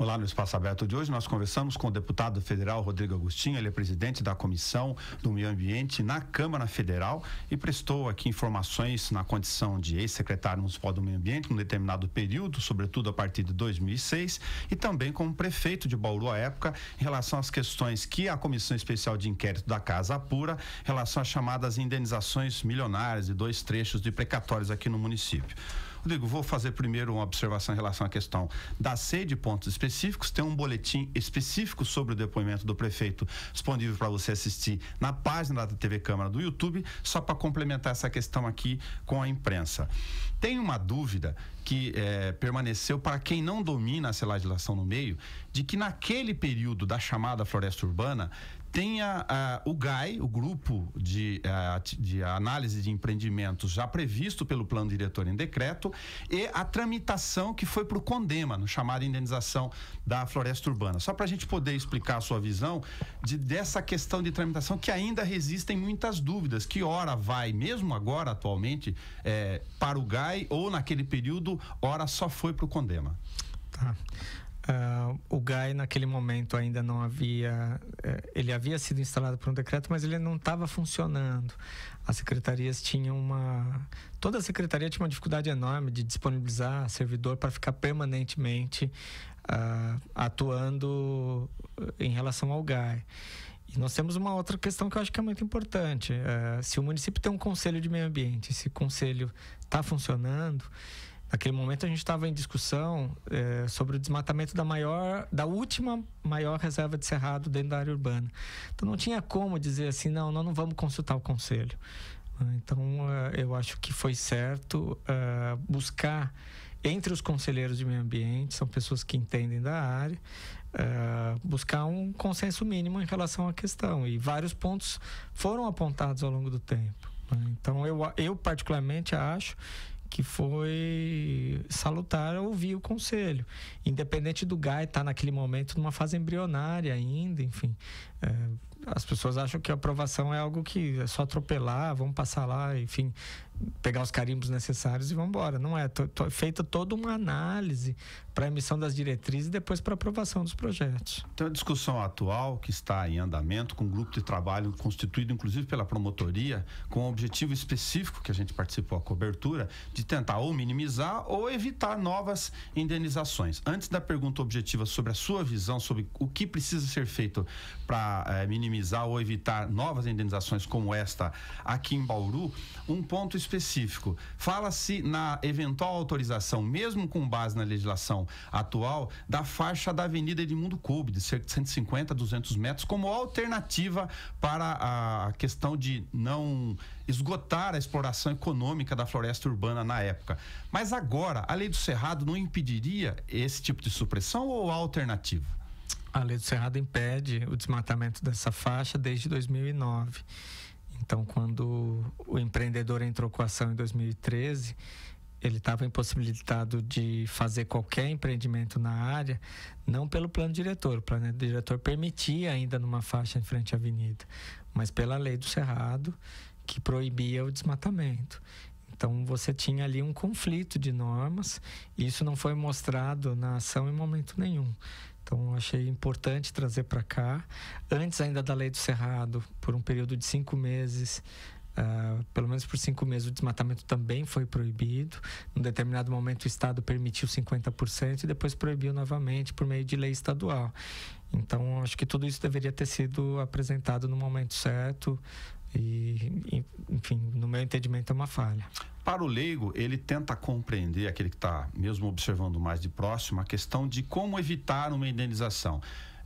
Olá, no Espaço Aberto de hoje nós conversamos com o deputado federal Rodrigo Agostinho, ele é presidente da Comissão do Meio Ambiente na Câmara Federal e prestou aqui informações na condição de ex-secretário municipal do Meio Ambiente num determinado período, sobretudo a partir de 2006, e também como prefeito de Bauru à época em relação às questões que a Comissão Especial de Inquérito da Casa apura em relação às chamadas indenizações milionárias e dois trechos de precatórios aqui no município. Rodrigo, vou fazer primeiro uma observação em relação à questão da sede pontos específicos. Tem um boletim específico sobre o depoimento do prefeito disponível para você assistir na página da TV Câmara do YouTube, só para complementar essa questão aqui com a imprensa. Tem uma dúvida que é, permaneceu para quem não domina a legislação no meio, de que naquele período da chamada floresta urbana tenha uh, o GAI, o grupo de, uh, de análise de empreendimentos já previsto pelo plano diretor em decreto e a tramitação que foi para o Condema, no chamado indenização da floresta urbana. Só para a gente poder explicar a sua visão de, dessa questão de tramitação que ainda resistem muitas dúvidas, que hora vai, mesmo agora atualmente, é, para o GAI vai ou naquele período, ora só foi para o Condema? Tá. Uh, o GAI naquele momento ainda não havia, uh, ele havia sido instalado por um decreto, mas ele não estava funcionando. As secretarias tinham uma, toda a secretaria tinha uma dificuldade enorme de disponibilizar servidor para ficar permanentemente uh, atuando eh, em relação ao GAI. E nós temos uma outra questão que eu acho que é muito importante. É, se o município tem um conselho de meio ambiente, se o conselho está funcionando, naquele momento a gente estava em discussão é, sobre o desmatamento da maior, da última maior reserva de cerrado dentro da área urbana. Então não tinha como dizer assim, não, nós não vamos consultar o conselho. Então é, eu acho que foi certo é, buscar entre os conselheiros de meio ambiente, são pessoas que entendem da área, é, buscar um consenso mínimo em relação à questão. E vários pontos foram apontados ao longo do tempo. Né? Então, eu, eu particularmente acho que foi salutar ouvir o conselho. Independente do Gai estar tá naquele momento numa fase embrionária ainda, enfim, é, as pessoas acham que a aprovação é algo que é só atropelar, vamos passar lá, enfim, pegar os carimbos necessários e vamos embora. Não é. Tô, tô, é feita toda uma análise para emissão das diretrizes e depois para aprovação dos projetos. Então, a discussão atual que está em andamento, com um grupo de trabalho constituído inclusive pela promotoria, com o um objetivo específico que a gente participou a cobertura, de tentar ou minimizar ou evitar novas indenizações. Antes da pergunta objetiva sobre a sua visão sobre o que precisa ser feito para é, minimizar ou evitar novas indenizações como esta aqui em Bauru, um ponto específico. Fala-se na eventual autorização, mesmo com base na legislação atual, da faixa da Avenida Edmundo Coube, de cerca de 150 a 200 metros, como alternativa para a questão de não esgotar a exploração econômica da floresta urbana na época. Mas agora, a lei do Cerrado não impediria esse tipo de supressão ou alternativa? a lei do Cerrado impede o desmatamento dessa faixa desde 2009. Então, quando o empreendedor entrou com a ação em 2013, ele estava impossibilitado de fazer qualquer empreendimento na área, não pelo plano diretor. O plano diretor permitia ainda numa faixa em frente à avenida, mas pela lei do Cerrado, que proibia o desmatamento. Então você tinha ali um conflito de normas, e isso não foi mostrado na ação em momento nenhum. Então, achei importante trazer para cá, antes ainda da lei do Cerrado, por um período de cinco meses, Uh, pelo menos por cinco meses, o desmatamento também foi proibido. Em determinado momento, o Estado permitiu 50% e depois proibiu novamente por meio de lei estadual. Então, acho que tudo isso deveria ter sido apresentado no momento certo, e, enfim, no meu entendimento é uma falha. Para o leigo, ele tenta compreender, aquele que está mesmo observando mais de próximo, a questão de como evitar uma indenização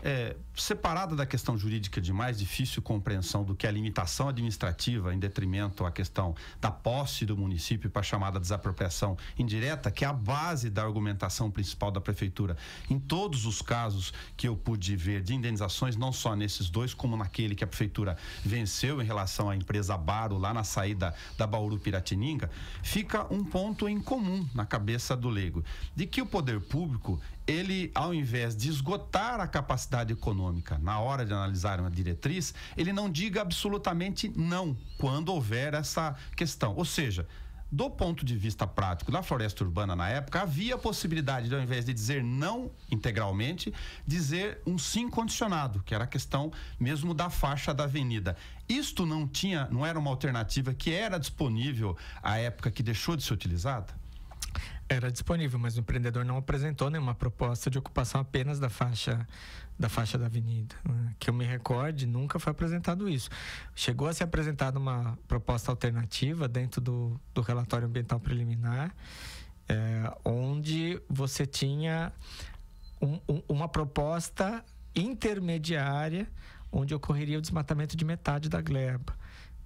é, separada da questão jurídica de mais difícil compreensão do que a limitação administrativa em detrimento à questão da posse do município para a chamada desapropriação indireta, que é a base da argumentação principal da prefeitura. Em todos os casos que eu pude ver de indenizações, não só nesses dois, como naquele que a prefeitura venceu em relação à empresa Baro lá na saída da Bauru Piratininga, fica um ponto em comum na cabeça do leigo, de que o poder público ele, ao invés de esgotar a capacidade econômica na hora de analisar uma diretriz, ele não diga absolutamente não quando houver essa questão. Ou seja, do ponto de vista prático da floresta urbana na época, havia a possibilidade, de, ao invés de dizer não integralmente, dizer um sim condicionado, que era a questão mesmo da faixa da avenida. Isto não tinha, não era uma alternativa que era disponível à época que deixou de ser utilizada? Era disponível, mas o empreendedor não apresentou nenhuma proposta de ocupação apenas da faixa da faixa da avenida. Né? Que eu me recorde, nunca foi apresentado isso. Chegou a ser apresentada uma proposta alternativa dentro do, do relatório ambiental preliminar, é, onde você tinha um, um, uma proposta intermediária onde ocorreria o desmatamento de metade da gleba.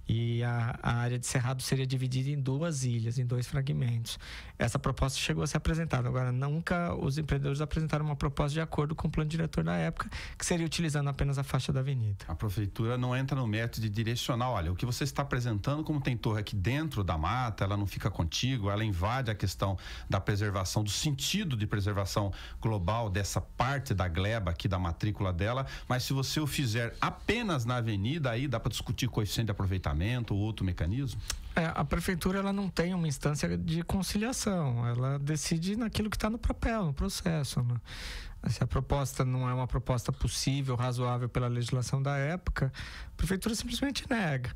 E a, a, área de cerrado seria dividida em duas ilhas, em dois fragmentos essa proposta chegou a ser apresentada. Agora, nunca os empreendedores apresentaram uma proposta de acordo com o plano diretor da época, que seria utilizando apenas a faixa da avenida. A prefeitura não entra no método de direcionar, olha, o que você está apresentando, como tem torre aqui dentro da mata, ela não fica contigo, ela invade a questão da preservação, do sentido de preservação global dessa parte da gleba aqui, da matrícula dela, mas se você o fizer apenas na avenida, aí dá para discutir coeficiente de aproveitamento ou outro mecanismo? É, a prefeitura ela não tem uma instância de conciliação, ela decide naquilo que está no papel, no processo. Né? Se a proposta não é uma proposta possível, razoável pela legislação da época, a prefeitura simplesmente nega.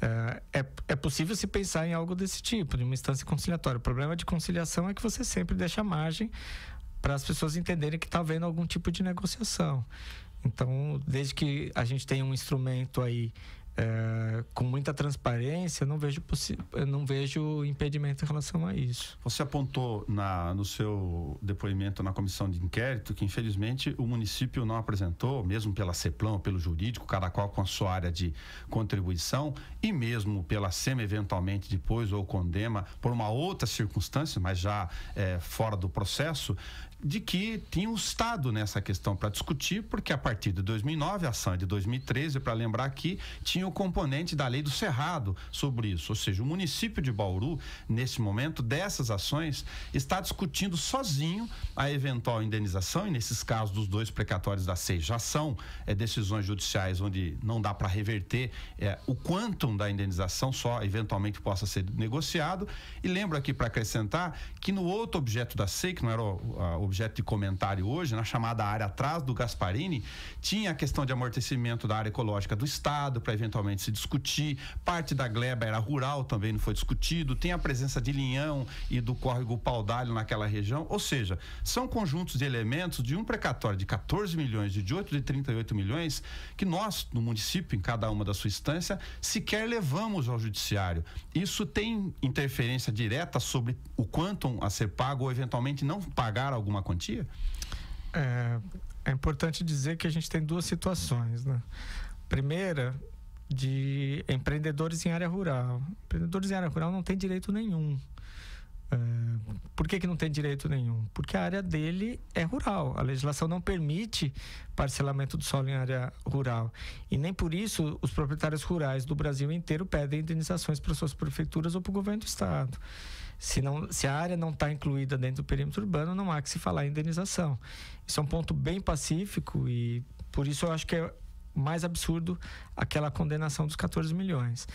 É, é, é possível se pensar em algo desse tipo, de uma instância conciliatória. O problema de conciliação é que você sempre deixa margem para as pessoas entenderem que está havendo algum tipo de negociação. Então, desde que a gente tenha um instrumento aí é, com muita transparência, não vejo, não vejo impedimento em relação a isso. Você apontou na, no seu depoimento na comissão de inquérito que, infelizmente, o município não apresentou, mesmo pela CEPLAM, pelo jurídico, cada qual com a sua área de contribuição, e mesmo pela SEMA, eventualmente depois, ou CONDEMA, por uma outra circunstância, mas já é, fora do processo, de que tinha um Estado nessa questão para discutir, porque a partir de 2009, a ação é de 2013, para lembrar aqui, tinha o componente da lei do Cerrado sobre isso. Ou seja, o município de Bauru, nesse momento, dessas ações, está discutindo sozinho a eventual indenização, e nesses casos dos dois precatórios da SEI já são é, decisões judiciais onde não dá para reverter é, o quantum da indenização, só eventualmente possa ser negociado. E lembro aqui para acrescentar que no outro objeto da SEI, que não era o, a, objeto de comentário hoje, na chamada área atrás do Gasparini, tinha a questão de amortecimento da área ecológica do Estado para eventual eventualmente se discutir. Parte da gleba era rural, também não foi discutido. Tem a presença de linhão e do córrego paudalho naquela região. Ou seja, são conjuntos de elementos de um precatório de 14 milhões, de 8 de 38 milhões, que nós, no município, em cada uma da sua instância, sequer levamos ao judiciário. Isso tem interferência direta sobre o quanto a ser pago ou eventualmente não pagar alguma quantia? É, é importante dizer que a gente tem duas situações, né? Primeira, de empreendedores em área rural. Empreendedores em área rural não tem direito nenhum. É, por que, que não tem direito nenhum? Porque a área dele é rural. A legislação não permite parcelamento do solo em área rural. E nem por isso os proprietários rurais do Brasil inteiro pedem indenizações para suas prefeituras ou para o governo do estado. Se, não, se a área não está incluída dentro do perímetro urbano, não há que se falar em indenização. Isso é um ponto bem pacífico e por isso eu acho que é mais absurdo aquela condenação dos 14 milhões.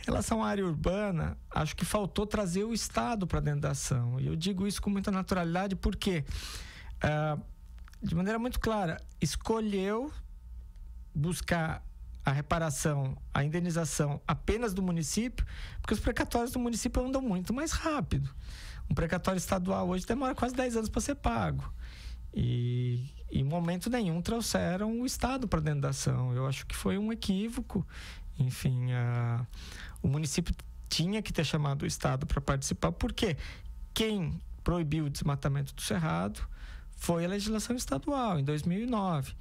Em relação à área urbana, acho que faltou trazer o Estado para dentro da ação. E eu digo isso com muita naturalidade porque, uh, de maneira muito clara, escolheu buscar a reparação, a indenização apenas do município, porque os precatórios do município andam muito mais rápido. Um precatório estadual hoje demora quase 10 anos para ser pago. E em momento nenhum trouxeram o Estado para dentro da ação. Eu acho que foi um equívoco. Enfim, a, o município tinha que ter chamado o Estado para participar, porque quem proibiu o desmatamento do Cerrado foi a legislação estadual, em 2009.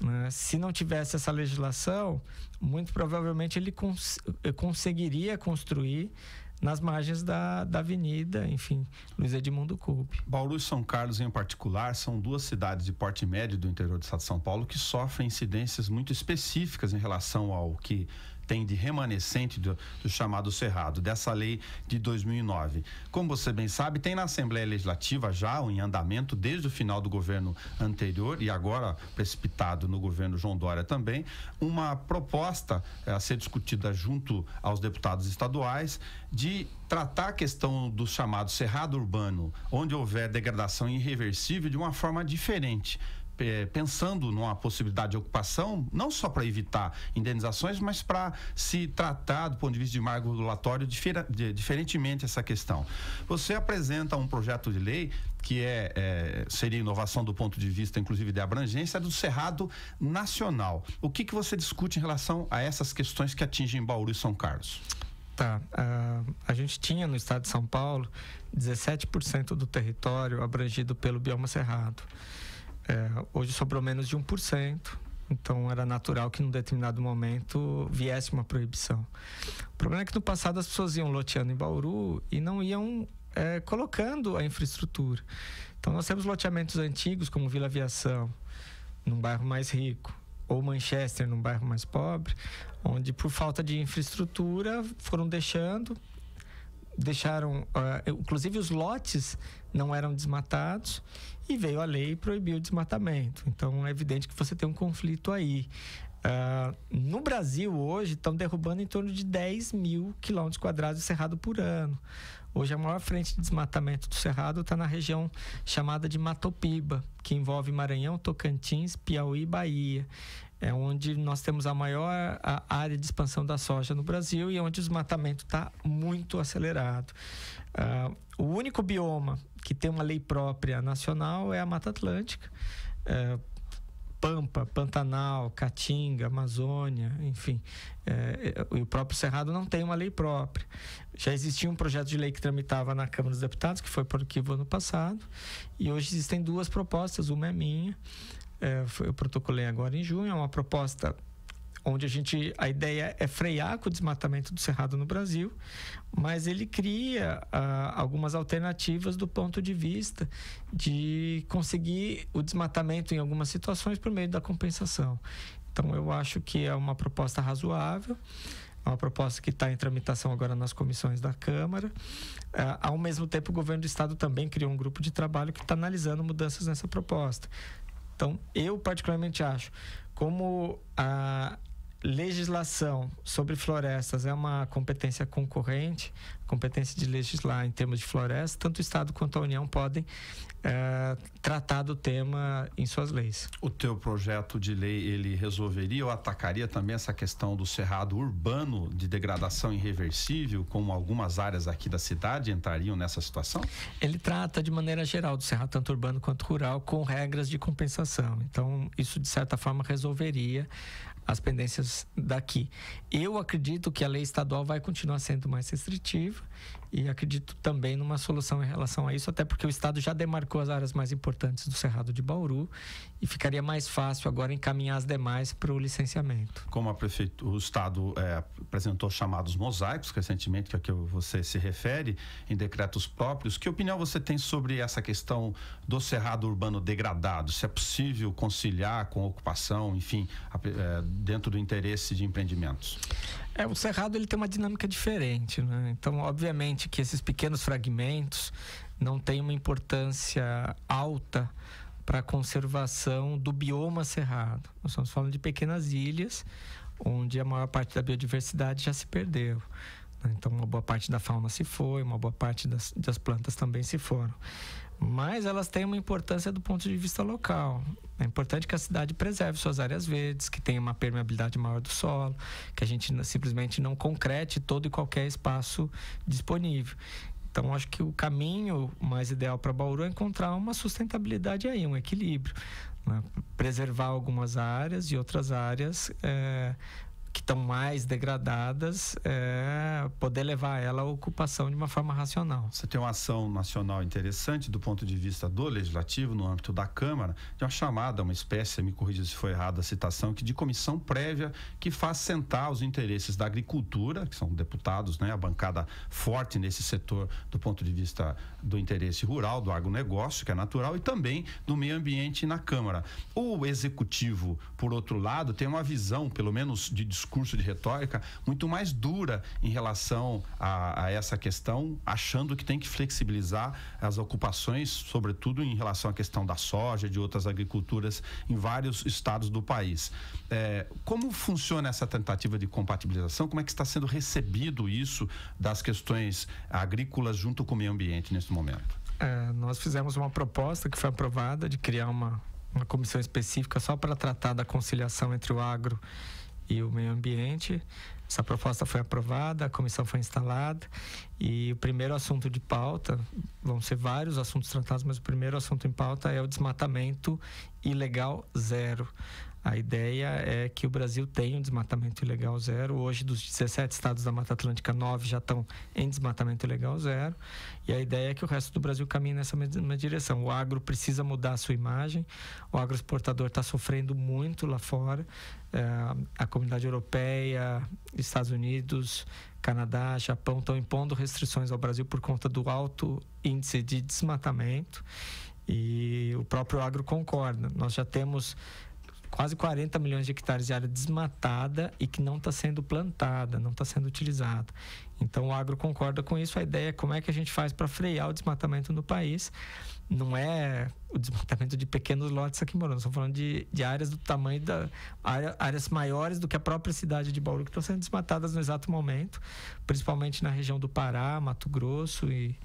Né? Se não tivesse essa legislação, muito provavelmente ele cons eh, conseguiria construir nas margens da, da avenida, enfim, Luiz Edmundo Coupe. Bauru e São Carlos, em particular, são duas cidades de porte médio do interior do estado de São Paulo que sofrem incidências muito específicas em relação ao que tem de remanescente do, do chamado Cerrado, dessa lei de 2009. Como você bem sabe, tem na Assembleia Legislativa já em andamento desde o final do governo anterior e agora precipitado no governo João Dória também, uma proposta eh, a ser discutida junto aos deputados estaduais de tratar a questão do chamado cerrado urbano, onde houver degradação irreversível, de uma forma diferente é, pensando numa possibilidade de ocupação, não só para evitar indenizações, mas para se tratar do ponto de vista de marco regulatório de, diferentemente essa questão. Você apresenta um projeto de lei que é, é, seria inovação do ponto de vista, inclusive, de abrangência, do Cerrado Nacional. O que, que você discute em relação a essas questões que atingem Bauru e São Carlos? Tá. Uh, a gente tinha no estado de São Paulo 17% do território abrangido pelo bioma cerrado. É, hoje sobrou menos de 1%, então era natural que num determinado momento viesse uma proibição. O problema é que no passado as pessoas iam loteando em Bauru e não iam é, colocando a infraestrutura. Então nós temos loteamentos antigos, como Vila Aviação, num bairro mais rico, ou Manchester, num bairro mais pobre, onde por falta de infraestrutura foram deixando, deixaram, uh, inclusive os lotes não eram desmatados e veio a lei e proibiu o desmatamento. Então é evidente que você tem um conflito aí. Uh, no Brasil, hoje, estão derrubando em torno de 10 mil quilômetros quadrados de cerrado por ano. Hoje, a maior frente de desmatamento do cerrado está na região chamada de Matopiba, que envolve Maranhão, Tocantins, Piauí e Bahia. É onde nós temos a maior a área de expansão da soja no Brasil e onde o desmatamento está muito acelerado. Uh, o único bioma que tem uma lei própria nacional é a Mata Atlântica. É, Pampa, Pantanal, Caatinga, Amazônia, enfim, é, é o próprio Cerrado não tem uma lei própria. Já existia um projeto de lei que tramitava na Câmara dos Deputados, que foi por aqui no ano passado, e hoje existem duas propostas, uma é minha, é, eu protocolei agora em junho, é uma proposta onde a gente a ideia é frear com o desmatamento do cerrado no Brasil, mas ele cria ah, algumas alternativas do ponto de vista de conseguir o desmatamento em algumas situações por meio da compensação. Então eu acho que é uma proposta razoável é uma proposta que está em tramitação agora nas comissões da Câmara. Ah, ao mesmo tempo, o governo do Estado também criou um grupo de trabalho que está analisando mudanças nessa proposta. Então, eu particularmente acho, como a, ah, legislação sobre florestas é uma competência concorrente, competência de legislar em termos de floresta, tanto o Estado quanto a União podem é, tratar do tema em suas leis. O teu projeto de lei, ele resolveria ou atacaria também essa questão do cerrado urbano de degradação irreversível, como algumas áreas aqui da cidade entrariam nessa situação? Ele trata de maneira geral do cerrado, tanto urbano quanto rural, com regras de compensação. Então, isso de certa forma resolveria as pendências daqui. Eu acredito que a lei estadual vai continuar sendo mais restritiva e acredito também numa solução em relação a isso, até porque o Estado já demarcou as áreas mais importantes do Cerrado de Bauru e ficaria mais fácil agora encaminhar as demais para o licenciamento. Como o Estado é, apresentou chamados mosaicos recentemente, que é a que você se refere, em decretos próprios, que opinião você tem sobre essa questão do Cerrado urbano degradado? Se é possível conciliar com a ocupação, enfim, a, é, dentro do interesse de empreendimentos? É, o cerrado ele tem uma dinâmica diferente, né? Então, obviamente que esses pequenos fragmentos não têm uma importância alta para a conservação do bioma cerrado. Nós estamos falando de pequenas ilhas onde a maior parte da biodiversidade já se perdeu. Né? Então, uma boa parte da fauna se foi, uma boa parte das, das plantas também se foram mas elas têm uma importância do ponto de vista local. É importante que a cidade preserve suas áreas verdes, que tenha uma permeabilidade maior do solo, que a gente simplesmente não concrete todo e qualquer espaço disponível. Então, acho que o caminho mais ideal para Bauru é encontrar uma sustentabilidade aí, um equilíbrio. Né? Preservar algumas áreas e outras áreas é, que estão mais degradadas, é, poder levar ela à ocupação de uma forma racional. Você tem uma ação nacional interessante do ponto de vista do legislativo, no âmbito da Câmara, de uma chamada, uma espécie, me corrija se foi errada a citação, que de comissão prévia que faz sentar os interesses da agricultura, que são deputados, né, a bancada forte nesse setor do ponto de vista do interesse rural, do agronegócio, que é natural, e também do meio ambiente na Câmara. O executivo, por outro lado, tem uma visão, pelo menos de discurso de retórica muito mais dura em relação a, a essa questão, achando que tem que flexibilizar as ocupações, sobretudo em relação à questão da soja, de outras agriculturas em vários estados do país. É, como funciona essa tentativa de compatibilização? Como é que está sendo recebido isso das questões agrícolas junto com o meio ambiente nesse momento? É, nós fizemos uma proposta que foi aprovada de criar uma, uma comissão específica só para tratar da conciliação entre o agro e o Meio Ambiente. Essa proposta foi aprovada, a comissão foi instalada e o primeiro assunto de pauta, vão ser vários assuntos tratados, mas o primeiro assunto em pauta é o desmatamento ilegal zero. A ideia é que o Brasil tenha um desmatamento ilegal zero. Hoje, dos 17 estados da Mata Atlântica, 9 já estão em desmatamento ilegal zero. E a ideia é que o resto do Brasil caminhe nessa mesma direção. O agro precisa mudar a sua imagem. O agroexportador está sofrendo muito lá fora. É, a comunidade europeia, Estados Unidos, Canadá, Japão estão impondo restrições ao Brasil por conta do alto índice de desmatamento. E o próprio agro concorda. Nós já temos quase 40 milhões de hectares de área desmatada e que não está sendo plantada, não está sendo utilizada. Então o agro concorda com isso. A ideia é como é que a gente faz para frear o desmatamento no país. Não é o desmatamento de pequenos lotes aqui morando, estou falando de, de, áreas do tamanho da área, áreas maiores do que a própria cidade de Bauru que estão sendo desmatadas no exato momento, principalmente na região do Pará, Mato Grosso e,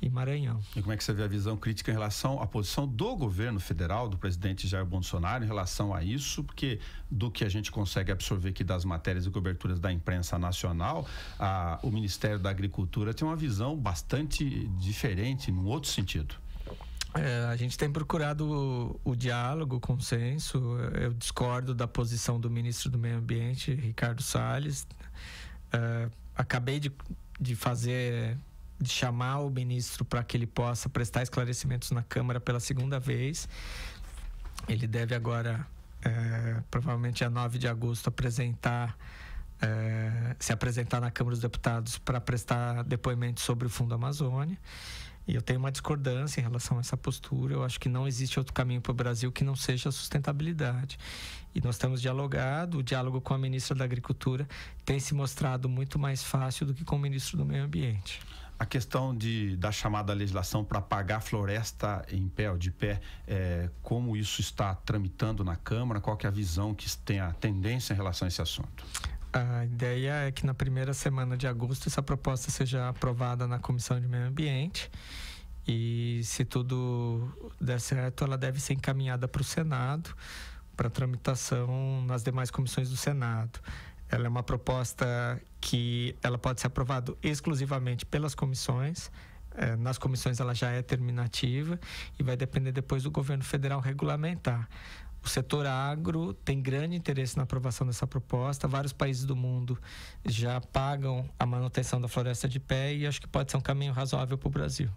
e Maranhão. E como é que você vê a visão crítica em relação à posição do governo federal, do presidente Jair Bolsonaro, em relação a isso? Porque do que a gente consegue absorver aqui das matérias e coberturas da imprensa nacional, a, o Ministério da Agricultura tem uma visão bastante diferente, num outro sentido. É, a gente tem procurado o, o, diálogo, o consenso. Eu discordo da posição do ministro do Meio Ambiente, Ricardo Salles. É, acabei de, de fazer de chamar o ministro para que ele possa prestar esclarecimentos na Câmara pela segunda vez. Ele deve agora, é, provavelmente a 9 de agosto, apresentar. É, se apresentar na Câmara dos Deputados para prestar depoimento sobre o Fundo Amazônia. E eu tenho uma discordância em relação a essa postura. Eu acho que não existe outro caminho para o Brasil que não seja a sustentabilidade. E nós temos dialogado, o diálogo com a ministra da Agricultura tem se mostrado muito mais fácil do que com o ministro do Meio Ambiente a questão de, da chamada legislação para pagar floresta em pé ou de pé, é, como isso está tramitando na Câmara, qual que é a visão que tem a tendência em relação a esse assunto? A ideia é que na primeira semana de agosto essa proposta seja aprovada na Comissão de Meio Ambiente e, se tudo der certo, ela deve ser encaminhada para o Senado para tramitação nas demais comissões do Senado. Ela é uma proposta que ela pode ser aprovada exclusivamente pelas comissões. Eh, nas comissões ela já é terminativa e vai depender depois do governo federal regulamentar o setor agro tem grande interesse na aprovação dessa proposta. Vários países do mundo já pagam a manutenção da floresta de pé e acho que pode ser um caminho razoável para o Brasil.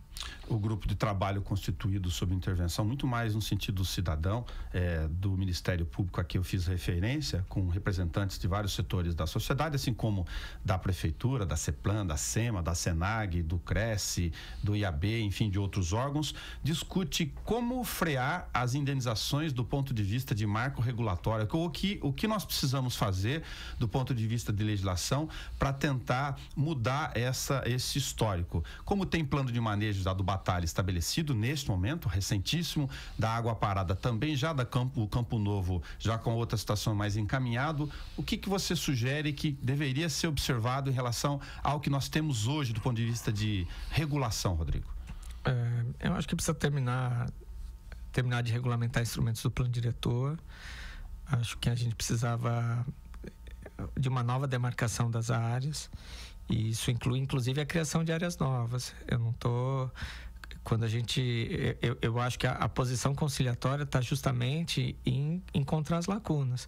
O grupo de trabalho constituído sob intervenção, muito mais no sentido cidadão, é, do Ministério Público a que eu fiz referência, com representantes de vários setores da sociedade, assim como da Prefeitura, da CEPLAN, da SEMA, da SENAG, do Cresse do IAB, enfim, de outros órgãos, discute como frear as indenizações do ponto de vista vista de marco regulatório, o que, o que nós precisamos fazer do ponto de vista de legislação para tentar mudar essa, esse histórico. Como tem plano de manejo da do Batalha estabelecido neste momento, recentíssimo, da Água Parada também já, da Campo, Campo Novo, já com outra situação mais encaminhado, o que, que você sugere que deveria ser observado em relação ao que nós temos hoje do ponto de vista de regulação, Rodrigo? É, eu acho que precisa terminar terminar de regulamentar instrumentos do plano diretor. Acho que a gente precisava de uma nova demarcação das áreas e isso inclui inclusive a criação de áreas novas. Eu não tô quando a gente eu, eu acho que a, a posição conciliatória está justamente em encontrar as lacunas.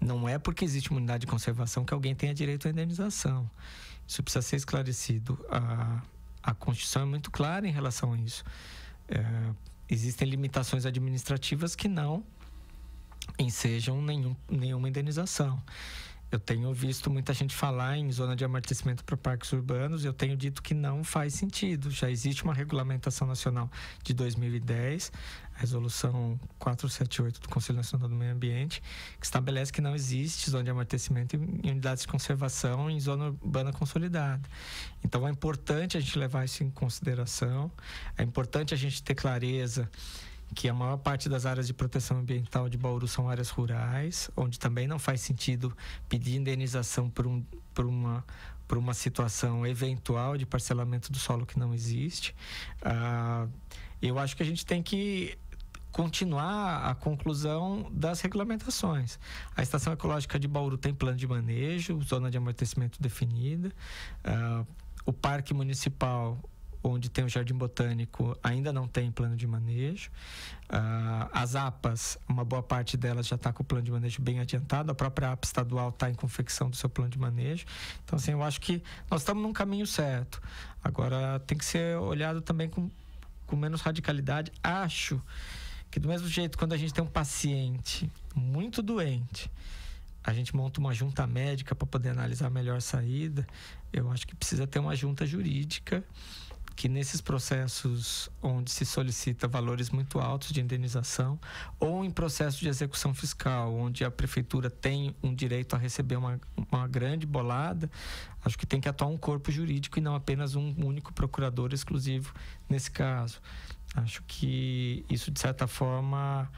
Não é porque existe uma unidade de conservação que alguém tenha direito à indenização. Isso precisa ser esclarecido. A, a Constituição é muito clara em relação a isso. É, existem limitações administrativas que não ensejam nenhum, nenhuma indenização eu tenho visto muita gente falar em zona de amortecimento para parques urbanos, eu tenho dito que não faz sentido. Já existe uma regulamentação nacional de 2010, a resolução 478 do Conselho Nacional do Meio Ambiente, que estabelece que não existe zona de amortecimento em unidades de conservação em zona urbana consolidada. Então é importante a gente levar isso em consideração, é importante a gente ter clareza que a maior parte das áreas de proteção ambiental de Bauru são áreas rurais, onde também não faz sentido pedir indenização por, um, por uma por uma situação eventual de parcelamento do solo que não existe. Uh, eu acho que a gente tem que continuar a conclusão das regulamentações. A Estação Ecológica de Bauru tem plano de manejo, zona de amortecimento definida. Uh, o Parque Municipal onde tem o jardim botânico, ainda não tem plano de manejo. Uh, as APAs, uma boa parte delas já está com o plano de manejo bem adiantado. A própria APA estadual está em confecção do seu plano de manejo. Então, assim, eu acho que nós estamos num caminho certo. Agora, tem que ser olhado também com, com menos radicalidade. Acho que, do mesmo jeito, quando a gente tem um paciente muito doente, a gente monta uma junta médica para poder analisar a melhor saída, eu acho que precisa ter uma junta jurídica que nesses processos onde se solicita valores muito altos de indenização ou em processo de execução fiscal, onde a prefeitura tem um direito a receber uma, uma grande bolada, acho que tem que atuar um corpo jurídico e não apenas um único procurador exclusivo nesse caso. Acho que isso, de certa forma,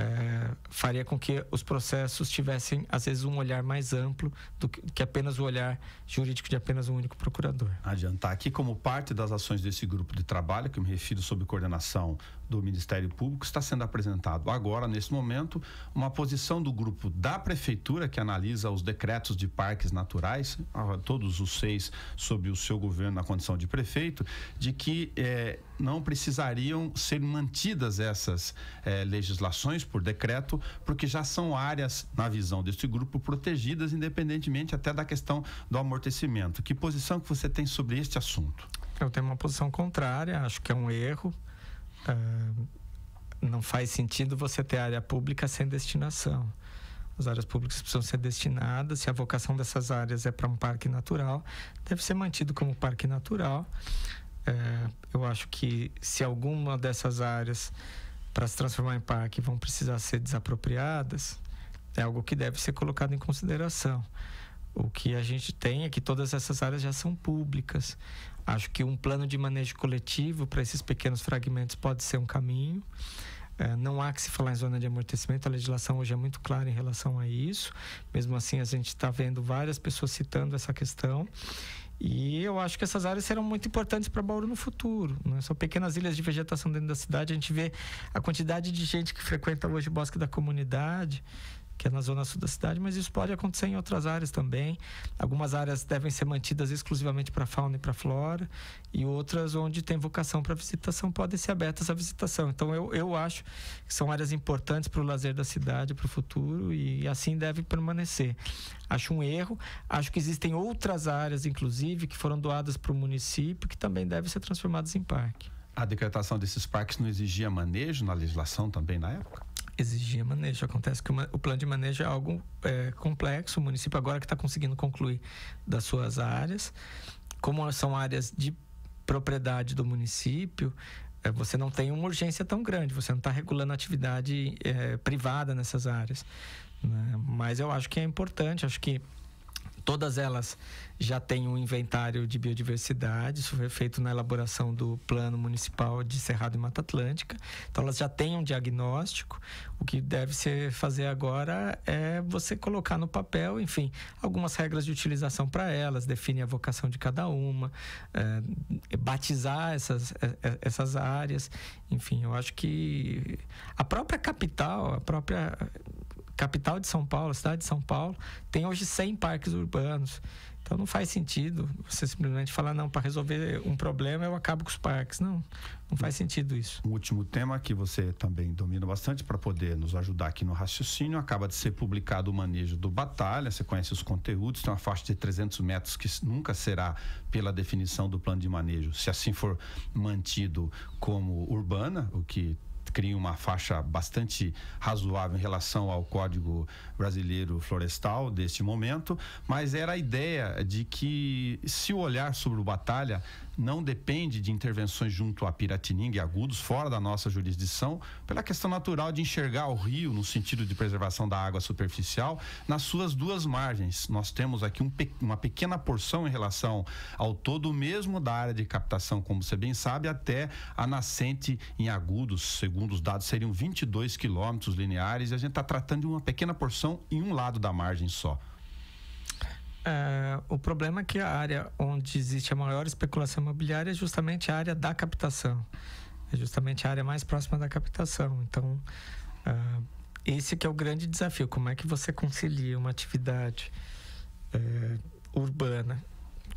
é, faria com que os processos tivessem, às vezes, um olhar mais amplo do que, que apenas o olhar jurídico de apenas um único procurador. Adiantar aqui, como parte das ações desse grupo de trabalho, que eu me refiro sob coordenação do Ministério Público, está sendo apresentado agora, nesse momento, uma posição do grupo da Prefeitura, que analisa os decretos de parques naturais, todos os seis sob o seu governo na condição de prefeito, de que eh, não precisariam ser mantidas essas eh, legislações por decreto, porque já são áreas, na visão deste grupo, protegidas, independentemente até da questão do amortecimento. Que posição que você tem sobre este assunto? Eu tenho uma posição contrária, acho que é um erro. Uh, não faz sentido você ter área pública sem destinação. As áreas públicas precisam ser destinadas. Se a vocação dessas áreas é para um parque natural, deve ser mantido como parque natural. É, eu acho que se alguma dessas áreas para se transformar em parque vão precisar ser desapropriadas, é algo que deve ser colocado em consideração. O que a gente tem é que todas essas áreas já são públicas. Acho que um plano de manejo coletivo para esses pequenos fragmentos pode ser um caminho. É, não há que se falar em zona de amortecimento, a legislação hoje é muito clara em relação a isso. Mesmo assim, a gente está vendo várias pessoas citando essa questão. E eu acho que essas áreas serão muito importantes para Bauru no futuro. Né? São pequenas ilhas de vegetação dentro da cidade. A gente vê a quantidade de gente que frequenta hoje o bosque da comunidade que é na zona sul da cidade, mas isso pode acontecer em outras áreas também. Algumas áreas devem ser mantidas exclusivamente para fauna e para flora, e outras onde tem vocação para visitação podem ser abertas à visitação. Então, eu, eu acho que são áreas importantes para o lazer da cidade, para o futuro, e assim deve permanecer. Acho um erro. Acho que existem outras áreas, inclusive, que foram doadas para o município, que também devem ser transformadas em parque. A decretação desses parques não exigia manejo na legislação também na época? exigia manejo. Acontece que o plano de manejo é algo é, complexo. O município agora que está conseguindo concluir das suas áreas, como são áreas de propriedade do município, é, você não tem uma urgência tão grande. Você não está regulando atividade é, privada nessas áreas. Né? Mas eu acho que é importante. Acho que Todas elas já têm um inventário de biodiversidade, isso foi feito na elaboração do Plano Municipal de Cerrado e Mata Atlântica. Então, elas já têm um diagnóstico. O que deve ser fazer agora é você colocar no papel, enfim, algumas regras de utilização para elas, definir a vocação de cada uma, é, batizar essas, é, essas áreas. Enfim, eu acho que a própria capital, a própria capital de São Paulo, cidade de São Paulo, tem hoje 100 parques urbanos. Então não faz sentido você simplesmente falar, não, para resolver um problema eu acabo com os parques. Não, não faz sentido isso. Um último tema que você também domina bastante para poder nos ajudar aqui no raciocínio, acaba de ser publicado o manejo do Batalha, você conhece os conteúdos, tem uma faixa de 300 metros que nunca será, pela definição do plano de manejo, se assim for mantido como urbana, o que cria uma faixa bastante razoável em relação ao Código Brasileiro Florestal deste momento, mas era a ideia de que se olhar sobre o Batalha não depende de intervenções junto a Piratininga e Agudos, fora da nossa jurisdição, pela questão natural de enxergar o rio no sentido de preservação da água superficial nas suas duas margens. Nós temos aqui um, uma pequena porção em relação ao todo mesmo da área de captação, como você bem sabe, até a nascente em Agudos, segundo os dados, seriam 22 quilômetros lineares e a gente está tratando de uma pequena porção em um lado da margem só. É, o problema é que a área onde existe a maior especulação imobiliária é justamente a área da captação. É justamente a área mais próxima da captação. Então, é, esse que é o grande desafio. Como é que você concilia uma atividade é, urbana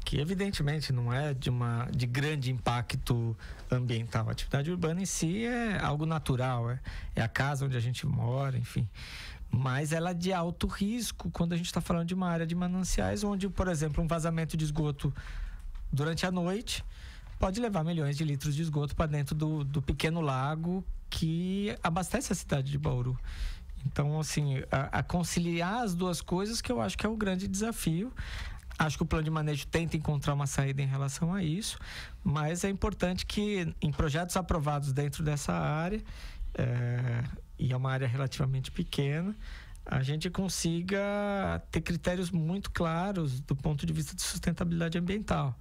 que evidentemente não é de uma de grande impacto ambiental. A atividade urbana em si é algo natural, é, é a casa onde a gente mora, enfim mas ela é de alto risco quando a gente está falando de uma área de mananciais, onde, por exemplo, um vazamento de esgoto durante a noite pode levar milhões de litros de esgoto para dentro do, do pequeno lago que abastece a cidade de Bauru. Então, assim, a, a, conciliar as duas coisas que eu acho que é o grande desafio. Acho que o plano de manejo tenta encontrar uma saída em relação a isso, mas é importante que em projetos aprovados dentro dessa área, é, e é uma área relativamente pequena, a gente consiga ter critérios muito claros do ponto de vista de sustentabilidade ambiental.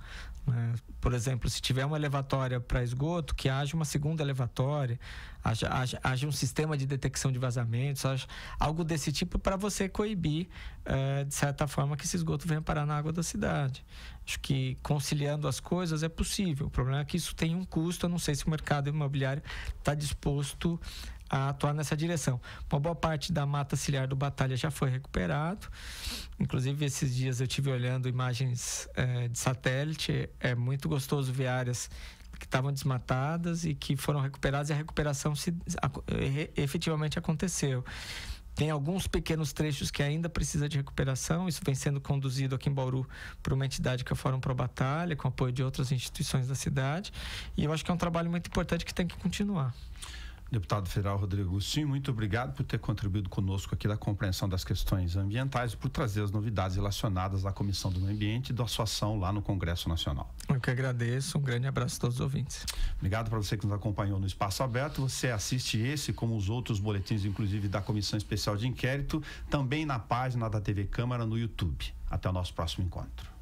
Né? Por exemplo, se tiver uma elevatória para esgoto, que haja uma segunda elevatória, haja, haja, haja, um sistema de detecção de vazamentos, haja algo desse tipo para você coibir, eh, de certa forma, que esse esgoto venha parar na água da cidade. Acho que conciliando as coisas é possível. O problema é que isso tem um custo, eu não sei se o mercado imobiliário está disposto a atuar nessa direção. Uma boa parte da mata ciliar do Batalha já foi recuperado. Inclusive, esses dias eu tive olhando imagens é, de satélite. É muito gostoso ver áreas que estavam desmatadas e que foram recuperadas e a recuperação se, a, efetivamente aconteceu. Tem alguns pequenos trechos que ainda precisa de recuperação. Isso vem sendo conduzido aqui em Bauru por uma entidade que é o Fórum Pro Batalha, com apoio de outras instituições da cidade. E eu acho que é um trabalho muito importante que tem que continuar. Deputado Federal Rodrigo Sim, muito obrigado por ter contribuído conosco aqui da compreensão das questões ambientais, e por trazer as novidades relacionadas à Comissão do Meio Ambiente e da sua ação lá no Congresso Nacional. Eu que agradeço, um grande abraço a todos os ouvintes. Obrigado para você que nos acompanhou no Espaço Aberto. Você assiste esse, como os outros boletins, inclusive da Comissão Especial de Inquérito, também na página da TV Câmara no YouTube. Até o nosso próximo encontro.